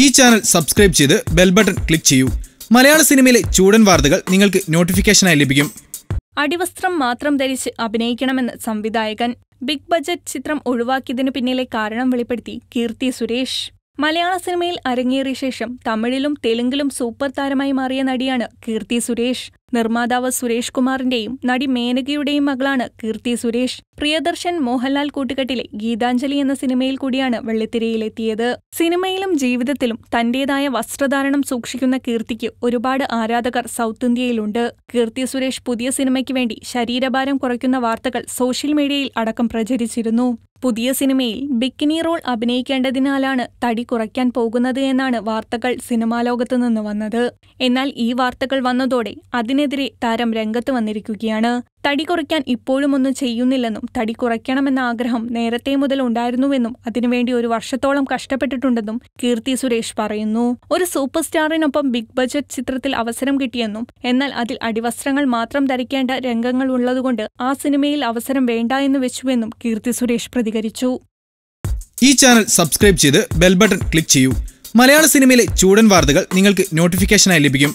ഈ channel subscribe ചെയ്ത് bell button click ചെയ്യൂ മലയാള സിനിമയിലെ ചൂടൻ വാർത്തകൾ നിങ്ങൾക്ക് നോട്ടിഫിക്കേഷനായി ലഭിക്കും അടിവസ്ത്രം മാത്രം ധരിച്ച് അഭിനയിക്കണമെന്ന് സംവിധായകൻ ബിഗ് ബജറ്റ് ചിത്രം ഒഴിവാക്കിയതിനു പിന്നിലെ കാരണം വെളിപ്പെടുത്തി കീർത്തി സുരേഷ് മലയാള സിനിമയിൽ അരങ്ങേറിയ ശേഷം തമിഴിലും തെലുങ്കിലും സൂപ്പർ താരമായി മാറിയ നടിയാണ് കീർത്തി സുരേഷ് നിർമ്മാതാവ് സുരേഷ് കുമാറിന്റെയും നടി മേനകയുടെയും മകളാണ് കീർത്തി സുരേഷ് പ്രിയദർശൻ മോഹൻലാൽ കൂട്ടുകെട്ടിലെ ഗീതാഞ്ജലി എന്ന സിനിമയിൽ കൂടിയാണ് വെള്ളിത്തിരയിലെത്തിയത് സിനിമയിലും ജീവിതത്തിലും തന്റേതായ വസ്ത്രധാരണം സൂക്ഷിക്കുന്ന കീർത്തിക്ക് ഒരുപാട് ആരാധകർ സൗത്ത് ഇന്ത്യയിലുണ്ട് കീർത്തി സുരേഷ് പുതിയ സിനിമയ്ക്ക് വേണ്ടി ശരീരഭാരം കുറയ്ക്കുന്ന വാർത്തകൾ സോഷ്യൽ മീഡിയയിൽ അടക്കം പ്രചരിച്ചിരുന്നു പുതിയ സിനിമയിൽ ബിക്കിനി റോൾ അഭിനയിക്കേണ്ടതിനാലാണ് തടി കുറയ്ക്കാൻ പോകുന്നത് എന്നാണ് വാർത്തകൾ സിനിമാലോകത്തു നിന്ന് വന്നത് എന്നാൽ ഈ വാർത്തകൾ വന്നതോടെ അതിനെതിരെ താരം രംഗത്ത് വന്നിരിക്കുകയാണ് തടി കുറയ്ക്കാൻ ഇപ്പോഴും ഒന്നും ചെയ്യുന്നില്ലെന്നും തടി കുറയ്ക്കണമെന്ന ആഗ്രഹം നേരത്തെ മുതൽ ഉണ്ടായിരുന്നുവെന്നും അതിനുവേണ്ടി ഒരു വർഷത്തോളം കഷ്ടപ്പെട്ടിട്ടുണ്ടെന്നും കീർത്തി സുരേഷ് പറയുന്നു ഒരു സൂപ്പർ സ്റ്റാറിനൊപ്പം ബിഗ് ബജറ്റ് ചിത്രത്തിൽ അവസരം കിട്ടിയെന്നും എന്നാൽ അതിൽ അടിവസ്ത്രങ്ങൾ മാത്രം ധരിക്കേണ്ട രംഗങ്ങൾ ഉള്ളതുകൊണ്ട് ആ സിനിമയിൽ അവസരം വേണ്ട എന്ന് വെച്ചുവെന്നും കീർത്തി സുരേഷ് പ്രതികരിച്ചു ഈ ചാനൽ സബ്സ്ക്രൈബ് ചെയ്ത് ബെൽ ബട്ടൺ ക്ലിക്ക് ചെയ്യൂ മലയാള സിനിമയിലെ ചൂടൻ വാർത്തകൾ നിങ്ങൾക്ക് നോട്ടിഫിക്കേഷനായി ലഭിക്കും